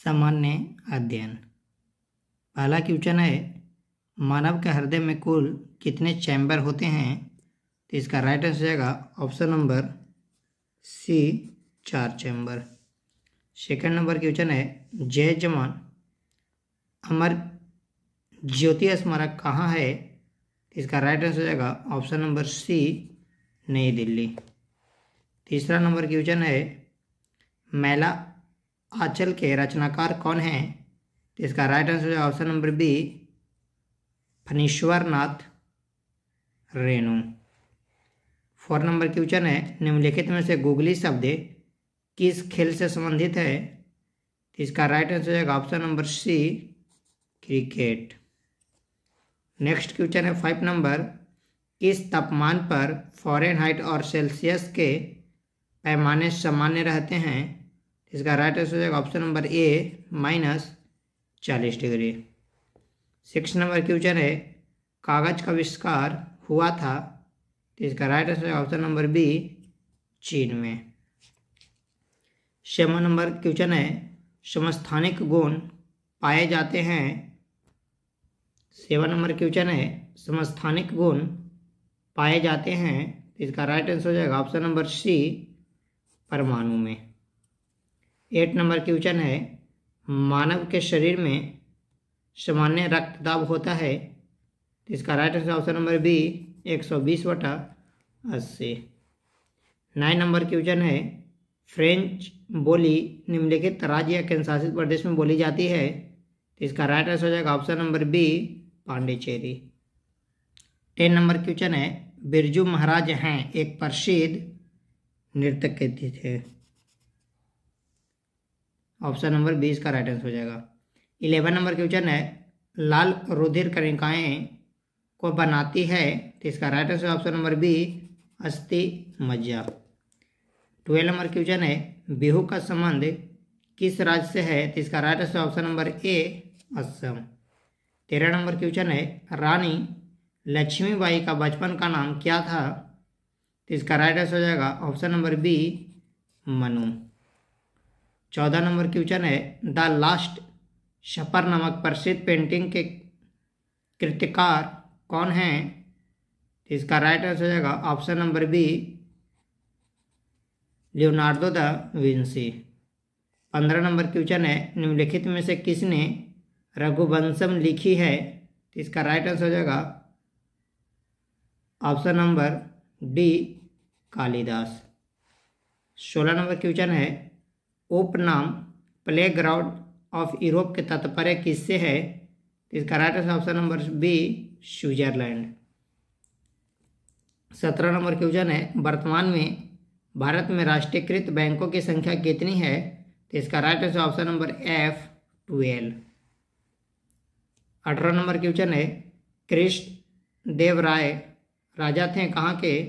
सामान्य अध्ययन पहला क्वेश्चन है मानव के हृदय में कुल कितने चैम्बर होते हैं तो इसका राइट आंसर जाएगा ऑप्शन नंबर सी चार चैम्बर सेकंड नंबर क्वेश्चन है जय जवान अमर ज्योति स्मारक कहाँ है तो इसका राइट आंसर जाएगा option number C New Delhi तीसरा नंबर क्वेश्चन है मैला आंचल के रचनाकार कौन हैं तो इसका राइट आंसर है option number B Phanishwar Nath Renu four number question है निम्नलिखित में से गूगली शब्द किस खेल से संबंधित है तो इसका राइट आंसर जाएगा option number C cricket next question है फाइव नंबर किस तापमान पर फॉरेनहाइट और सेल्सियस के पैमाने सामान्य रहते हैं इसका राइट आंसर हो जाएगा ऑप्शन नंबर ए माइनस चालीस डिग्री सिक्स नंबर क्वेश्चन है कागज का आविष्कार हुआ था तो इसका right answer option number B चीन में सेवन नंबर क्वेश्चन है समस्थानिक गुण पाए जाते हैं सेवन नंबर क्वेश्चन है समस्थानिक गुण पाए जाते हैं इसका राइट आंसर हो जाएगा ऑप्शन नंबर सी परमाणु में एट नंबर क्वेश्चन है मानव के शरीर में सामान्य रक्त दाब होता है तो इसका right answer option number B एक सौ बीस बटा अस्सी नाइन नंबर क्वेश्चन है फ्रेंच बोली निम्नलिखित राज्य या केंद्रशासित प्रदेश में बोली जाती है तो इसका राइट आंसर हो जाएगा option number B Pondicherry ten number question है बिरजू महाराज हैं एक प्रसिद्ध नृत्य के थे ऑप्शन नंबर बी इसका राइट आंसर हो जाएगा इलेवन नंबर क्वेश्चन है लाल रुधिर कणिकाएं को बनाती है तो इसका right answer option number B अस्थि मज्जा ट्वेल्व नंबर क्वेश्चन है बिहू का संबंध किस राज्य से है तो इसका right answer option number A Assam तेरह नंबर क्वेश्चन है रानी लक्ष्मीबाई का बचपन का नाम क्या था तो इसका राइट आंसर हो जाएगा ऑप्शन नंबर बी मनु चौदह नंबर क्वेश्चन है द लास्ट शपर नामक प्रसिद्ध पेंटिंग के कृतिकार कौन हैं तो इसका राइट आंसर हो जाएगा option number B Leonardo da Vinci पंद्रह नंबर क्वेश्चन है निम्नलिखित में से किसने रघुवंशम लिखी है तो इसका राइट आंसर हो जाएगा ऑप्शन नंबर डी कालिदास सोलह नंबर क्वेश्चन है उपनाम प्ले ग्राउंड ऑफ यूरोप के तात्पर्य किससे है तो इसका right answer option number B Switzerland सत्रह नंबर क्वेश्चन है वर्तमान में भारत में राष्ट्रीयकृत बैंकों की संख्या कितनी है तो इसका right answer option number F twelve अठारह नंबर क्वेश्चन है कृष्ण देव राय राजा थे कहाँ के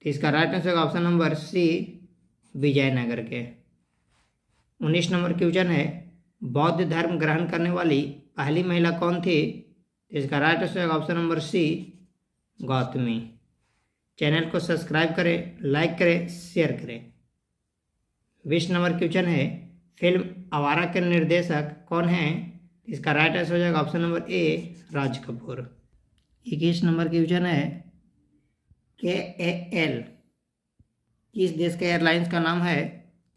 तो इसका right answer option number C Vijayanagar के उन्नीस नंबर क्वेश्चन है बौद्ध धर्म ग्रहण करने वाली पहली महिला कौन थी इसका right answer option number C Gautami channel को सब्सक्राइब करें लाइक करें शेयर करें बीस नंबर क्वेश्चन है फिल्म आवारा के निर्देशक कौन है इसका राइट आंसर हो जाएगा option number A Raj Kapoor इक्कीस नंबर क्वेश्चन है के ए एल किस देश के एयरलाइंस का नाम है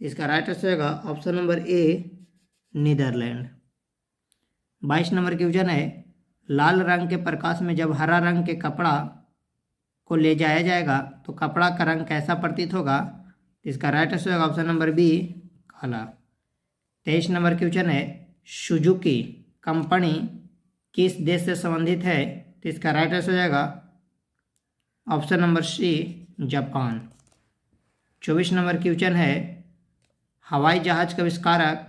इसका राइट आंसर होगा ऑप्शन नंबर ए नीदरलैंड बाईस नंबर क्वेश्चन है लाल रंग के प्रकाश में जब हरा रंग के कपड़ा को ले जाया जाएगा तो कपड़ा का रंग कैसा प्रतीत होगा इसका राइट आंसर होगा ऑप्शन नंबर बी काला तेईस नंबर क्वेश्चन है सुजुकी कंपनी किस देश से संबंधित है तो इसका राइट आंसर हो जाएगा ऑप्शन नंबर सी जापान चौबीस नंबर क्वेश्चन है हवाई जहाज का आविष्कारक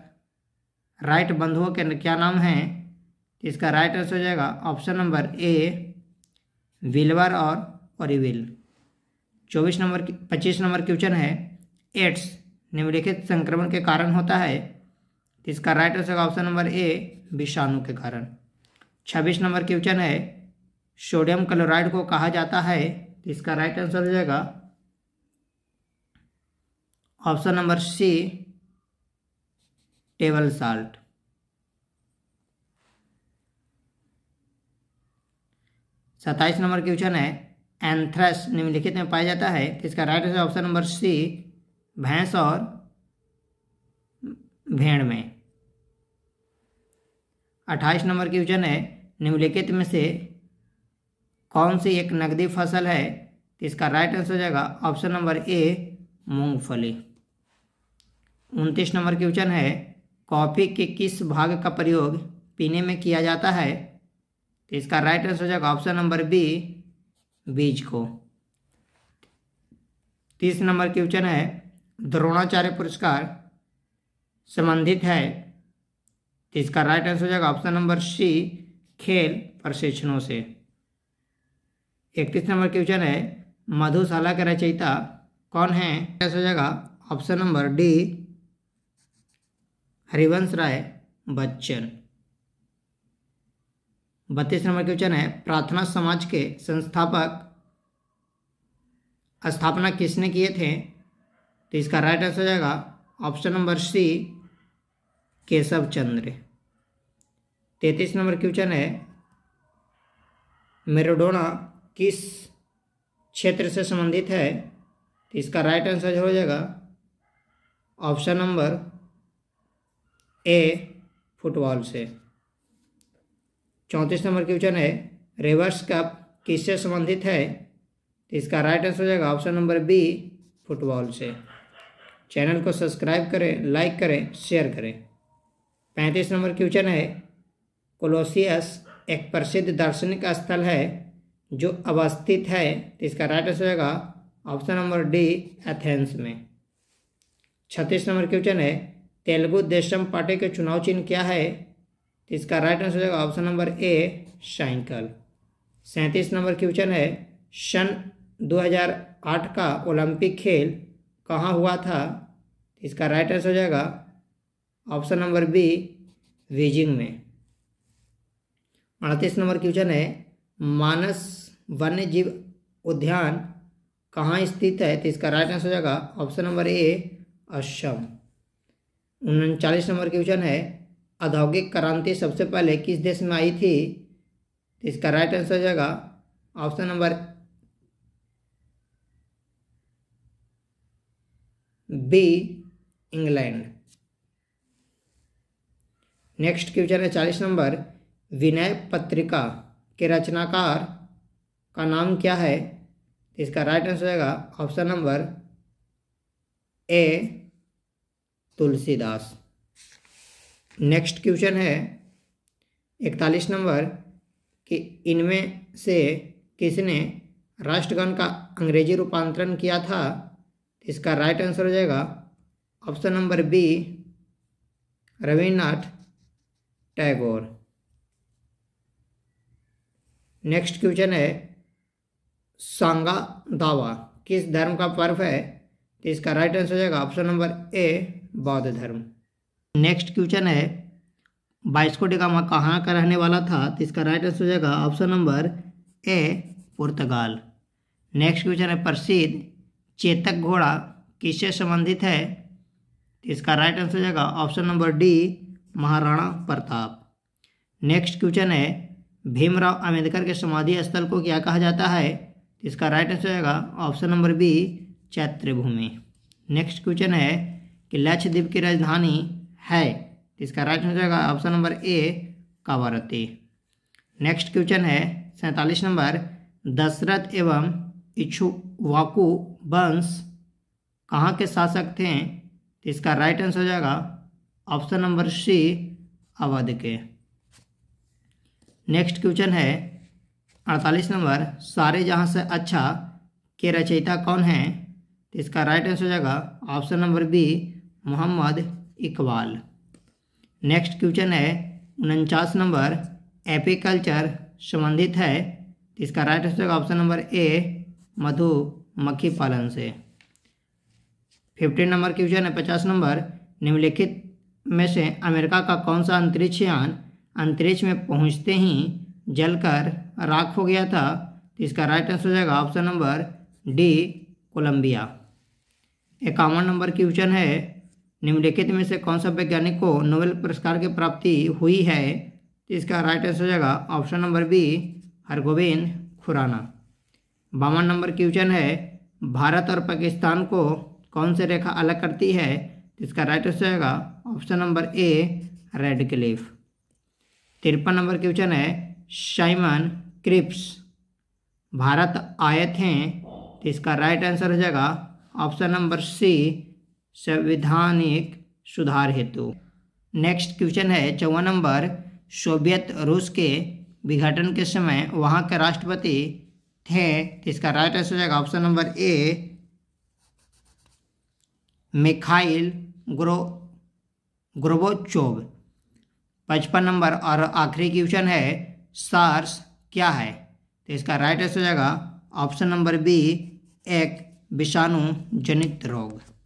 राइट बंधुओं के क्या नाम है तो इसका राइट आंसर हो जाएगा ऑप्शन नंबर ए विलवर और ओरिविल चौबीस नंबर पच्चीस नंबर क्वेश्चन है एड्स निम्नलिखित संक्रमण के कारण होता है तो इसका राइट आंसर होगा ऑप्शन नंबर ए विषाणु के कारण छब्बीस नंबर क्वेश्चन है सोडियम क्लोराइड को कहा जाता है तो इसका राइट आंसर हो जाएगा option number C table salt सत्ताईस नंबर क्वेश्चन है एंथ्रेस निम्नलिखित में पाया जाता है तो इसका right answer option number C भैंस और भेड़ में अट्ठाईस नंबर क्वेश्चन है निम्नलिखित में से कौन सी एक नकदी फसल है तो इसका राइट आंसर हो जाएगा ऑप्शन नंबर ए मूंगफली उनतीस नंबर क्वेश्चन है कॉफ़ी के किस भाग का प्रयोग पीने में किया जाता है तो इसका राइट आंसर हो जाएगा ऑप्शन नंबर बी बीज को तीस नंबर क्वेश्चन है द्रोणाचार्य पुरस्कार संबंधित है तो इसका राइट आंसर हो जाएगा ऑप्शन नंबर सी खेल प्रशिक्षणों से इकतीस नंबर क्वेश्चन है मधुशाला के रचयिता कौन है हो जाएगा option number D Harivansh Rai Bachchan बत्तीस नंबर क्वेश्चन है प्रार्थना समाज के संस्थापक स्थापना किसने किए थे तो इसका राइट आंसर हो जाएगा option number C Keshav Chandra तैतीस नंबर क्वेश्चन है मेरोडोना किस क्षेत्र से संबंधित है तो इसका राइट आंसर हो जाएगा ऑप्शन नंबर ए फुटबॉल से चौंतीस नंबर क्वेश्चन है रिवर्स कप किससे संबंधित है तो इसका राइट आंसर हो जाएगा ऑप्शन नंबर बी फुटबॉल से चैनल को सब्सक्राइब करें लाइक करें शेयर करें पैंतीस नंबर क्वेश्चन है कोलोसियस एक प्रसिद्ध दार्शनिक स्थल है जो अवस्थित है तो इसका राइट आंसर हो जाएगा ऑप्शन नंबर डी एथेंस में छत्तीस नंबर क्वेश्चन है तेलुगु देशम पार्टी के चुनाव चिन्ह क्या है तो इसका राइट आंसर हो जाएगा ऑप्शन नंबर ए साइकिल सैंतीस नंबर क्वेश्चन है सन 2008 का ओलंपिक खेल कहाँ हुआ था तो इसका राइट आंसर हो जाएगा ऑप्शन नंबर बी बीजिंग में अड़तीस नंबर क्वेश्चन है मानस वन्य जीव उद्यान कहाँ स्थित है तो इसका राइट आंसर हो जाएगा ऑप्शन नंबर ए असम उनचालीस नंबर क्वेश्चन है औद्योगिक क्रांति सबसे पहले किस देश में आई थी तो इसका राइट आंसर हो जाएगा option number B England next question है चालीस नंबर विनय पत्रिका के रचनाकार का नाम क्या है तो इसका राइट आंसर होगा option number A Tulsidas next question है इकतालीस नंबर कि इनमें से किसने राष्ट्रगान का अंग्रेजी रूपांतरण किया था इसका राइट आंसर हो जाएगा option number B Rabindranath Tagore next question है सांगा दावा किस धर्म का पर्व है तो इसका राइट आंसर हो जाएगा ऑप्शन नंबर ए बौद्ध धर्म नेक्स्ट क्वेश्चन है बाइस्को डिगामा कहाँ का रहने वाला था तो इसका राइट आंसर हो जाएगा option number A Portugal next question है प्रसिद्ध चेतक घोड़ा किससे संबंधित है तो इसका राइट आंसर हो जाएगा option number D Maharana Pratap next question है भीमराव अम्बेडकर के समाधि स्थल को क्या कहा जाता है तो इसका राइट आंसर हो जाएगा option number B Chaityabhoomi next question है कि लक्षद्वीप की राजधानी है तो इसका राइट हो जाएगा option number A Kavaratti next question है सैंतालीस नंबर दशरथ एवं इच्छुवाकू वंश कहाँ के शासक थे तो इसका राइट आंसर हो जाएगा ऑप्शन नंबर सी अवध के नेक्स्ट क्वेश्चन है अड़तालीस नंबर सारे जहाँ से अच्छा के रचयिता कौन है तो इसका राइट आंसर हो जाएगा option number B Mohammad Iqbal next question है उनचास नंबर एपिकल्चर संबंधित है इसका right answer option number A मधु मक्खी पालन से फिफ्टीन नंबर क्वेश्चन है पचास नंबर निम्नलिखित में से अमेरिका का कौन सा अंतरिक्ष यान अंतरिक्ष में पहुंचते ही जलकर राख हो गया था तो इसका राइट आंसर हो जाएगा ऑप्शन नंबर डी कोलंबिया इक्यावन नंबर क्वेश्चन है निम्नलिखित में से कौन सा वैज्ञानिक को नोबेल पुरस्कार की प्राप्ति हुई है तो इसका राइट आंसर हो जाएगा option number B Hargobind Khorana बावन नंबर क्वेश्चन है भारत और पाकिस्तान को कौन से रेखा अलग करती है तो इसका राइट आंसर होगा option number A Radcliffe तिरपन नंबर क्वेश्चन है साइमन क्रिप्स भारत आए थे तो इसका राइट आंसर हो जाएगा ऑप्शन नंबर सी संवैधानिक सुधार हेतु नेक्स्ट क्वेश्चन है चौवन नंबर सोवियत रूस के विघटन के समय वहाँ के राष्ट्रपति थे तो इसका राइट आंसर हो जाएगा ऑप्शन नंबर ए मिखाइल ग्रो ग्रोबोचोव पचपन नंबर और आखिरी क्वेश्चन है सार्स क्या है तो इसका राइट आंसर हो जाएगा ऑप्शन नंबर बी एक विषाणु जनित रोग